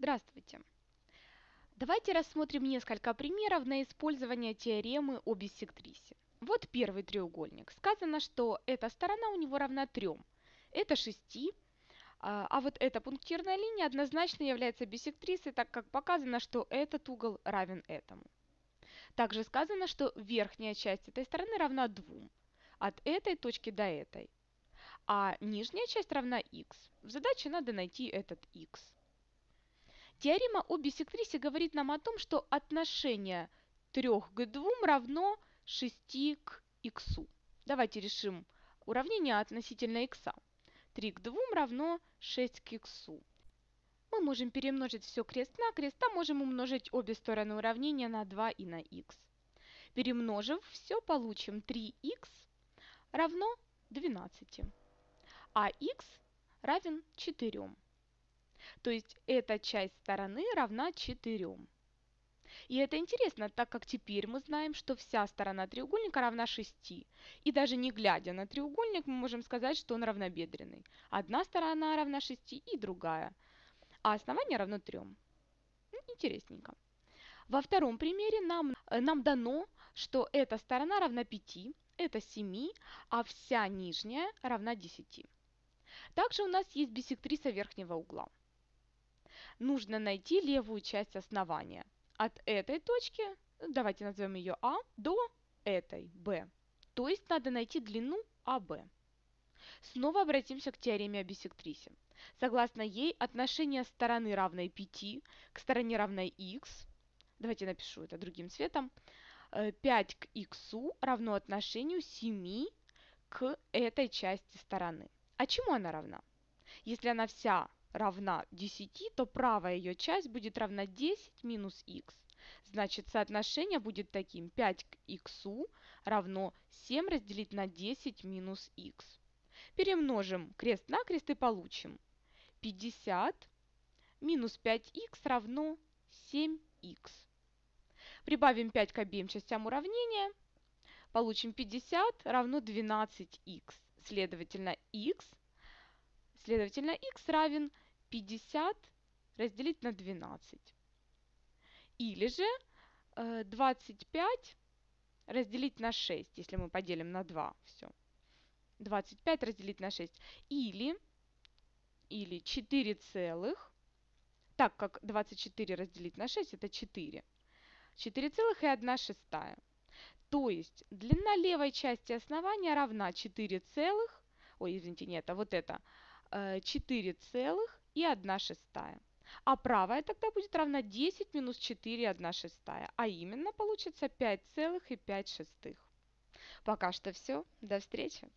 Здравствуйте! Давайте рассмотрим несколько примеров на использование теоремы о биссектрисе. Вот первый треугольник. Сказано, что эта сторона у него равна 3. Это 6, а, а вот эта пунктирная линия однозначно является биссектрисой, так как показано, что этот угол равен этому. Также сказано, что верхняя часть этой стороны равна 2, от этой точки до этой а нижняя часть равна x. В задаче надо найти этот x. Теорема о бисектрисе говорит нам о том, что отношение 3 к 2 равно 6 к x. Давайте решим уравнение относительно x. 3 к 2 равно 6 к x. Мы можем перемножить все крест на крест, а можем умножить обе стороны уравнения на 2 и на x. Перемножив все, получим 3х равно 12, а x равен 4. То есть эта часть стороны равна 4. И это интересно, так как теперь мы знаем, что вся сторона треугольника равна 6. И даже не глядя на треугольник, мы можем сказать, что он равнобедренный. Одна сторона равна 6 и другая. А основание равно 3. Ну, интересненько. Во втором примере нам, э, нам дано, что эта сторона равна 5, это 7, а вся нижняя равна 10. Также у нас есть бисектриса верхнего угла нужно найти левую часть основания. От этой точки, давайте назовем ее А, до этой Б. То есть надо найти длину АБ. Снова обратимся к теореме о биссектрисе. Согласно ей, отношение стороны равной 5 к стороне равной х, давайте напишу это другим цветом, 5 э, к x равно отношению 7 к этой части стороны. А чему она равна? Если она вся равна 10, то правая ее часть будет равна 10 минус х. Значит, соотношение будет таким. 5 к х равно 7 разделить на 10 минус х. Перемножим крест на крест и получим 50 минус 5х равно 7х. Прибавим 5 к обеим частям уравнения. Получим 50 равно 12х. Следовательно, х Следовательно, x равен 50 разделить на 12. Или же 25 э, разделить на 6, если мы поделим на 2. Все. 25 разделить на 6. Или, или 4 целых, так как 24 разделить на 6 это 4. 4 целых и 1 шестая. То есть длина левой части основания равна 4 целых, ой, извините, нет, а вот это, 4,1. Э, а правая тогда будет равна 10 минус 4,1 шестая, а именно получится 5,5 шестых. Пока что все. До встречи!